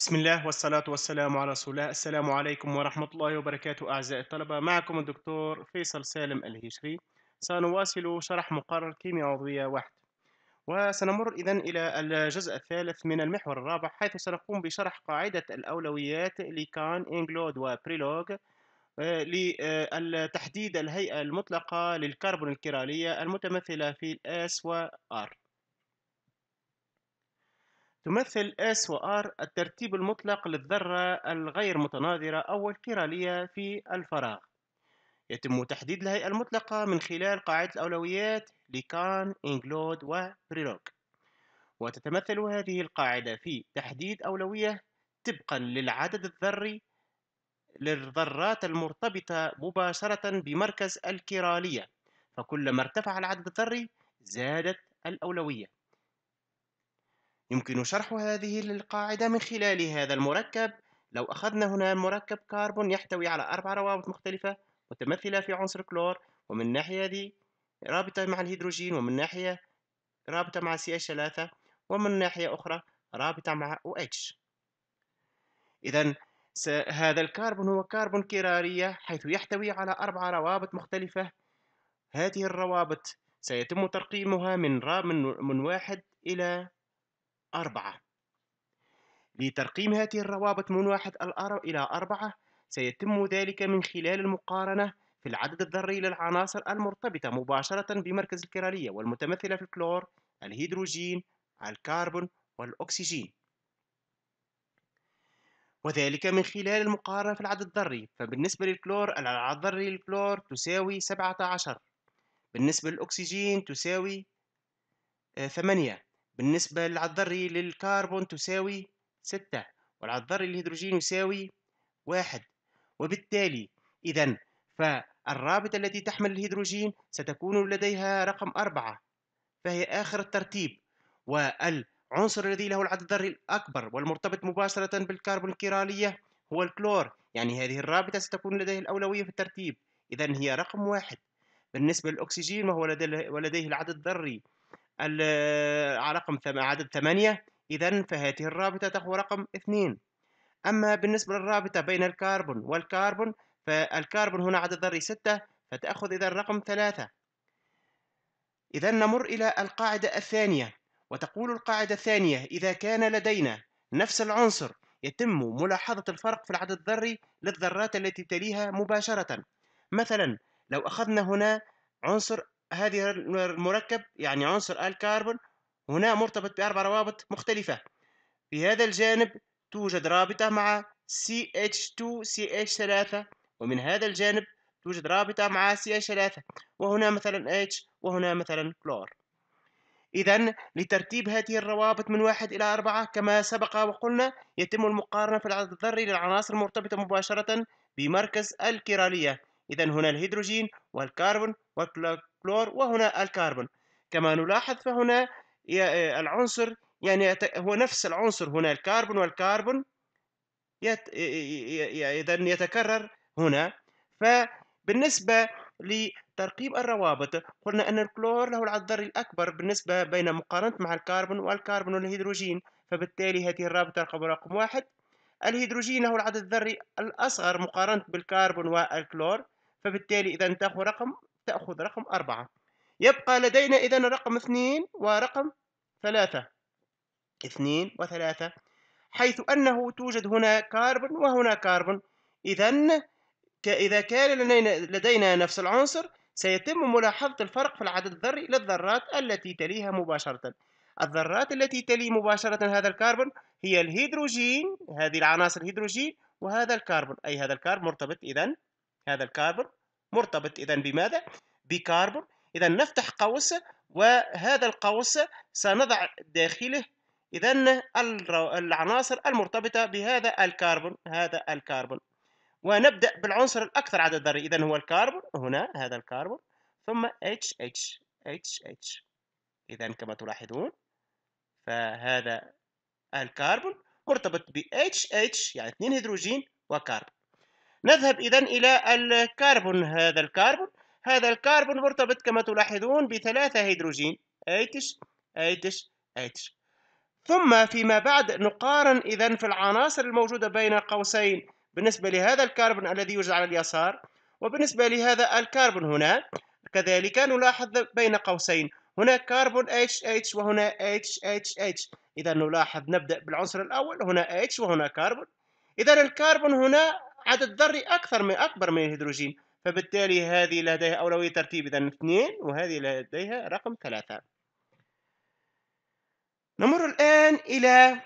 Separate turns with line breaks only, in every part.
بسم الله والصلاة والسلام على رسول الله السلام عليكم ورحمة الله وبركاته أعزائي الطلبة معكم الدكتور فيصل سالم الهشري سنواصل شرح مقرر كيمياء عضوية واحد وسنمر إذا إلى الجزء الثالث من المحور الرابع حيث سنقوم بشرح قاعدة الأولويات لكان إنجلود وبريلوغ آه، لتحديد الهيئة المطلقة للكربون الكيرالية المتمثلة في الأس وآر تمثل S و R الترتيب المطلق للذرة الغير متناظرة أو الكيرالية في الفراغ يتم تحديد الهيئة المطلقة من خلال قاعدة الأولويات لكان، إنجلود وبريلوك وتتمثل هذه القاعدة في تحديد أولوية طبقا للعدد الذري للذرات المرتبطة مباشرة بمركز الكيرالية فكلما ارتفع العدد الذري زادت الأولوية يمكن شرح هذه القاعدة من خلال هذا المركب لو أخذنا هنا مركب كربون يحتوي على أربع روابط مختلفة متمثلة في عنصر كلور ومن ناحية دي رابطة مع الهيدروجين ومن ناحية رابطة مع CH3 ومن ناحية أخرى رابطة مع OH إذا هذا الكربون هو كربون كرارية حيث يحتوي على أربع روابط مختلفة هذه الروابط سيتم ترقيمها من من واحد إلى أربعة لترقيم هذه الروابط من واحد إلى أربعة سيتم ذلك من خلال المقارنة في العدد الذري للعناصر المرتبطة مباشرة بمركز الكرارية والمتمثلة في الكلور الهيدروجين الكربون والأكسجين وذلك من خلال المقارنة في العدد الذري فبالنسبة للكلور العدد الذري للكلور تساوي 17 بالنسبة للأكسجين تساوي 8 آه، بالنسبة للعذري للكربون تساوي ستة والعذري للهيدروجين يساوي واحد وبالتالي إذا فالرابطة التي تحمل الهيدروجين ستكون لديها رقم أربعة فهي آخر الترتيب والعنصر الذي له العدد الذري الأكبر والمرتبط مباشرة بالكربون الكيرالية هو الكلور يعني هذه الرابطة ستكون لديه الأولوية في الترتيب إذا هي رقم واحد بالنسبة للأكسجين وهو لديه العدد الذري آه، على رقم عدد ثمانية إذا فهذه الرابطة تقوى رقم اثنين أما بالنسبة للرابطة بين الكربون والكربون فالكربون هنا عدد ذري ستة فتأخذ إذا الرقم ثلاثة إذا نمر إلى القاعدة الثانية وتقول القاعدة الثانية إذا كان لدينا نفس العنصر يتم ملاحظة الفرق في العدد الذري للذرات التي تليها مباشرة مثلا لو أخذنا هنا عنصر هذه المركب يعني عنصر الكربون هنا مرتبط بأربع روابط مختلفة في هذا الجانب توجد رابطة مع CH2CH3 ومن هذا الجانب توجد رابطة مع CH3 وهنا مثلا H وهنا مثلا كلور إذا لترتيب هذه الروابط من واحد إلى أربعة كما سبق وقلنا يتم المقارنة في العدد الذري للعناصر المرتبطة مباشرة بمركز الكيرالية إذا هنا الهيدروجين والكربون الكلور وهنا الكربون كما نلاحظ فهنا آه، العنصر يعني هو نفس العنصر هنا الكربون والكربون آه، آه، إذا يتكرر هنا فبالنسبة لترقيم الروابط قلنا أن الكلور له العدد الذري الأكبر بالنسبة بين مقارنة مع الكربون والكربون والهيدروجين فبالتالي هذه الرابطة رقم رقم واحد الهيدروجين له العدد الذري الأصغر مقارنة بالكربون والكلور فبالتالي إذا تأخذ رقم تأخذ رقم أربعة يبقى لدينا إذا رقم اثنين ورقم ثلاثة اثنين وثلاثة حيث أنه توجد هنا كاربون وهنا كاربون إذا إذا كان لدينا, لدينا نفس العنصر سيتم ملاحظة الفرق في العدد الذري للذرات التي تليها مباشرة الذرات التي تلي مباشرة هذا الكربون هي الهيدروجين هذه العناصر الهيدروجين وهذا الكربون أي هذا الكربون مرتبط إذا هذا الكربون مرتبط إذا بماذا؟ بكربون إذا نفتح قوس وهذا القوس سنضع داخله إذا العناصر المرتبطة بهذا الكربون هذا الكربون ونبدأ بالعنصر الأكثر عدد ذري إذا هو الكربون هنا هذا الكربون ثم اتش اتش إذا كما تلاحظون فهذا الكربون مرتبط ب HH يعني اثنين هيدروجين وكربون نذهب إذا إلى الكربون هذا الكربون هذا الكربون مرتبط كما تلاحظون بثلاثة هيدروجين أيتش أيتش أيتش ثم فيما بعد نقارن إذا في العناصر الموجودة بين قوسين بالنسبة لهذا الكربون الذي يوجد على اليسار وبالنسبة لهذا الكربون هنا كذلك نلاحظ بين قوسين هنا كربون HH وهنا HHH إذا نلاحظ نبدأ بالعنصر الأول هنا H وهنا كربون إذا الكربون هنا عدد ذري أكثر من أكبر من الهيدروجين فبالتالي هذه لديها أولوية ترتيب إذا اثنين وهذه لديها رقم ثلاثة نمر الآن إلى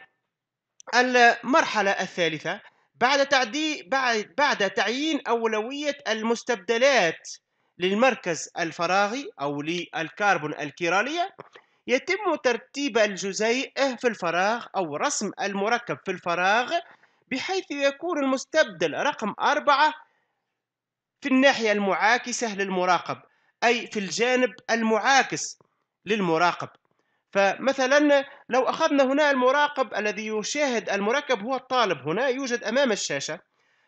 المرحلة الثالثة بعد, تعدي بعد, بعد تعيين أولوية المستبدلات للمركز الفراغي أو للكربون الكيرالية يتم ترتيب الجزيء في الفراغ أو رسم المركب في الفراغ بحيث يكون المستبدل رقم أربعة في الناحية المعاكسة للمراقب أي في الجانب المعاكس للمراقب فمثلا لو أخذنا هنا المراقب الذي يشاهد المركب هو الطالب هنا يوجد أمام الشاشة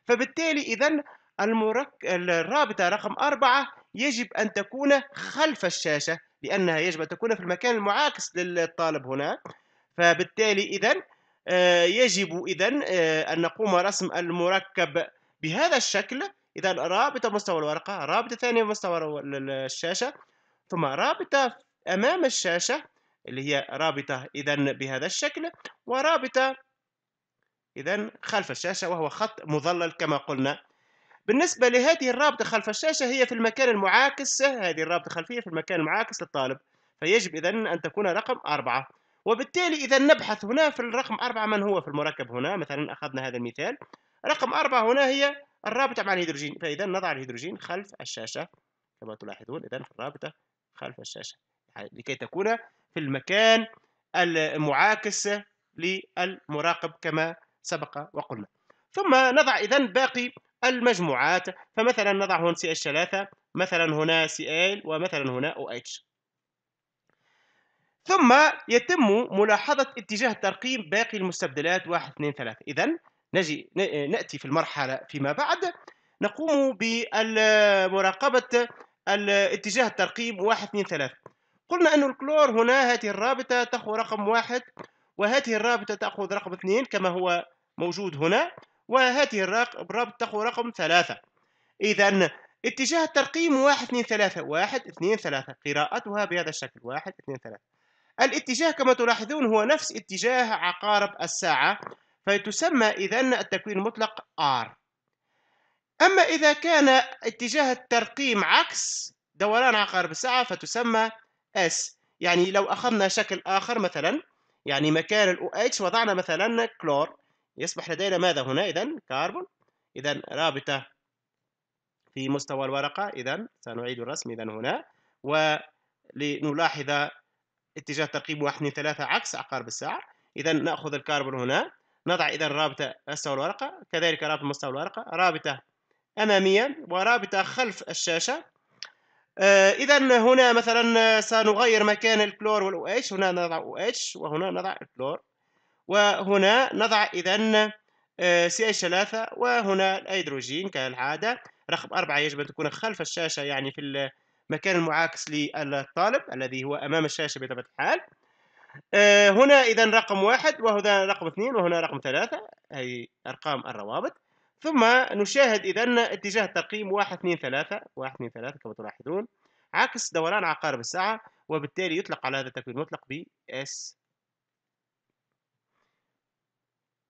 فبالتالي إذا المرك... الرابطة رقم أربعة يجب أن تكون خلف الشاشة لأنها يجب أن تكون في المكان المعاكس للطالب هنا فبالتالي إذا آه، يجب إذا آه، أن نقوم رسم المركب بهذا الشكل إذا رابطة مستوى الورقة رابطة ثانية مستوى الشاشة ثم رابطة أمام الشاشة اللي هي رابطة إذا بهذا الشكل ورابطة إذا خلف الشاشة وهو خط مظلل كما قلنا بالنسبة لهذه الرابطة خلف الشاشة هي في المكان المعاكس هذه الرابطة الخلفية في المكان المعاكس للطالب فيجب إذا أن تكون رقم أربعة وبالتالي إذا نبحث هنا في الرقم أربعة من هو في المركب هنا مثلا أخذنا هذا المثال رقم أربعة هنا هي الرابطة مع الهيدروجين فإذا نضع الهيدروجين خلف الشاشة كما تلاحظون إذا الرابطة خلف الشاشة يعني لكي تكون في المكان المعاكس للمراقب كما سبق وقلنا ثم نضع إذا باقي المجموعات فمثلا نضع هنا سي 3 مثلا هنا سي ال ومثلا هنا او OH ثم يتم ملاحظة اتجاه ترقيم باقي المستبدلات 1 2 3 إذا نجي نأتي في المرحلة فيما بعد نقوم بمراقبة اتجاه الترقيم 1 2 3 قلنا أن الكلور هنا هذه الرابطة تأخذ رقم واحد وهذه الرابطة تأخذ رقم اثنين كما هو موجود هنا وهذه الرابطة تأخذ رقم ثلاثة إذا اتجاه الترقيم واحد اثنين ثلاثة واحد اثنين ثلاثة قراءتها بهذا الشكل واحد اثنين ثلاثة الاتجاه كما تلاحظون هو نفس اتجاه عقارب الساعة فتسمى إذا التكوين المطلق R أما إذا كان اتجاه الترقيم عكس دوران عقارب الساعة فتسمى S يعني لو أخذنا شكل آخر مثلا يعني مكان الـ OH وضعنا مثلا كلور يصبح لدينا ماذا هنا إذا كاربون إذا رابطة في مستوى الورقة إذا سنعيد الرسم إذا هنا ولنلاحظ اتجاه ترقيب 1 2 3 عكس عقارب الساعة إذا نأخذ الكربون هنا نضع إذا رابطة مستوى الورقة كذلك رابطة مستوى الورقة رابطة أمامية ورابطة خلف الشاشة آه إذا هنا مثلا سنغير مكان الكلور والأو اتش هنا نضع أو اتش وهنا نضع الكلور وهنا نضع إذا سي اتش 3 وهنا الهيدروجين كالعادة رقم أربعة يجب أن تكون خلف الشاشة يعني في مكان المعاكس للطالب الذي هو امام الشاشه بطبيعه الحال آه، هنا اذا رقم واحد وهنا رقم اثنين وهنا رقم ثلاثة هي ارقام الروابط ثم نشاهد اذا اتجاه الترقيم واحد اثنين ثلاثة واحد اثنين ثلاثة كما تلاحظون عكس دوران عقارب الساعة وبالتالي يطلق على هذا التكوين المطلق ب S